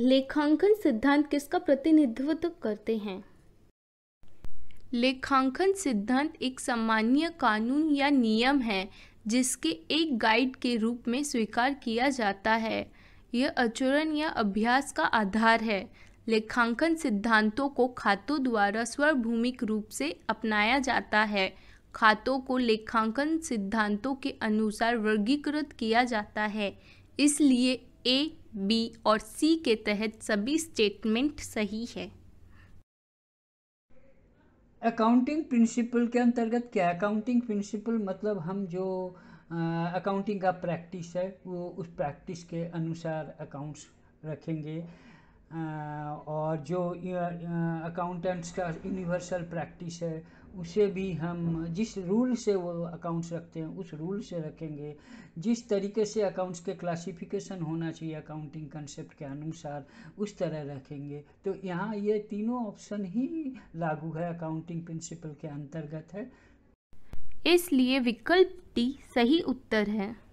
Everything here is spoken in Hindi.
लेखांकन सिद्धांत किसका प्रतिनिधित्व करते हैं लेखांकन सिद्धांत एक सामान्य कानून या नियम है जिसके एक गाइड के रूप में स्वीकार किया जाता है यह आचरण या अभ्यास का आधार है लेखांकन सिद्धांतों को खातों द्वारा स्वभूमिक रूप से अपनाया जाता है खातों को लेखांकन सिद्धांतों के अनुसार वर्गीकृत किया जाता है इसलिए ए बी और सी के तहत सभी स्टेटमेंट सही है अकाउंटिंग प्रिंसिपल के अंतर्गत क्या अकाउंटिंग प्रिंसिपल मतलब हम जो अकाउंटिंग का प्रैक्टिस है वो उस प्रैक्टिस के अनुसार अकाउंट्स रखेंगे और जो अकाउंटेंट्स का यूनिवर्सल प्रैक्टिस है उसे भी हम जिस रूल से वो अकाउंट्स रखते हैं उस रूल से रखेंगे जिस तरीके से अकाउंट्स के क्लासिफिकेशन होना चाहिए अकाउंटिंग कंसेप्ट के अनुसार उस तरह रखेंगे तो यहाँ ये तीनों ऑप्शन ही लागू है अकाउंटिंग प्रिंसिपल के अंतर्गत है इसलिए विकल्प डी सही उत्तर है